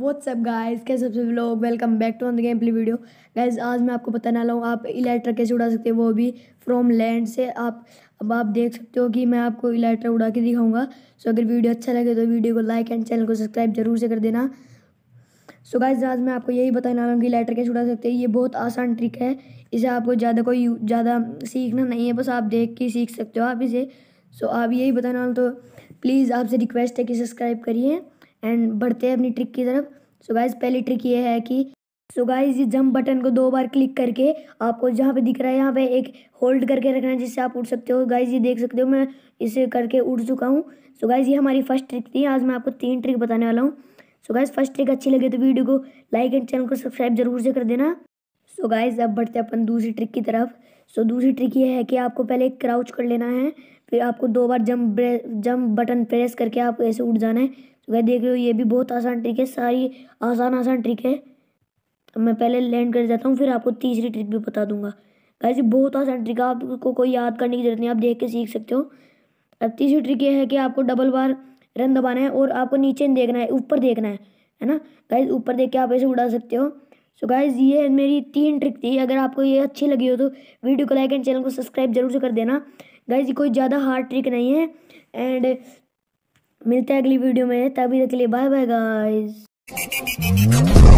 WhatsApp guys कैसे सबसे लोग welcome back to on the game play video guys आज मैं आपको बताने वाला हूँ आप इलेक्ट्रा कैसे उड़ा सकते हैं वो भी फ्रॉम लैंड से आप अब आप देख सकते हो कि मैं आपको इलेक्ट्रा उड़ा के दिखाऊंगा सो अगर वीडियो अच्छा लगे तो वीडियो को लाइक एंड चैनल को सब्सक्राइब जरूर से कर देना सो गाइज आज मैं आपको यही बताने वाला हूँ कि लेटर कैसे उड़ा सकते हैं ये बहुत आसान ट्रिक है इसे आपको ज़्यादा कोई ज़्यादा सीखना नहीं है बस आप देख के सीख सकते हो आप इसे सो आप यही बताना तो प्लीज़ आपसे रिक्वेस्ट है कि सब्सक्राइब करिए एंड बढ़ते हैं अपनी ट्रिक की तरफ सो गाइज पहली ट्रिक ये है कि सो गाइज ये जंप बटन को दो बार क्लिक करके आपको जहाँ पे दिख रहा है यहाँ पे एक होल्ड करके रखना है जिससे आप उड़ सकते हो गाइज ये देख सकते हो मैं इसे करके उड़ चुका हूँ सो गाइज ये हमारी फर्स्ट ट्रिक थी आज मैं आपको तीन ट्रिक बताने वाला हूँ सो गाइज फर्स्ट ट्रिक अच्छी लगे तो वीडियो को लाइक एंड चैनल को सब्सक्राइब जरूर से कर देना सो गाइज अब बढ़ते अपन दूसरी ट्रिक की तरफ सो so, दूसरी ट्रिक ये है कि आपको पहले क्राउच कर लेना है फिर आपको दो बार जंप जंप बटन प्रेस करके आप ऐसे उठ जाना है तो वह देख रहे हो ये भी बहुत आसान ट्रिक है सारी आसान आसान ट्रिक है तो मैं पहले लैंड कर जाता हूँ फिर आपको तीसरी ट्रिक भी बता दूंगा वैसे बहुत आसान ट्रिक है आपको कोई याद करने की ज़रूरत नहीं आप देख के सीख सकते हो अब तीसरी ट्रिक ये है कि आपको डबल बार रन दबाना है और आपको नीचे देखना है ऊपर देखना है है ना गाइज ऊपर देख के आप ऐसे उड़ा सकते हो सो गाइज ये मेरी तीन ट्रिक थी अगर आपको ये अच्छी लगी हो तो वीडियो को लाइक एंड चैनल को सब्सक्राइब जरूर से कर देना गाइज ये कोई ज़्यादा हार्ड ट्रिक नहीं है एंड मिलते हैं अगली वीडियो में तभी तक के लिए बाय बाय गाइज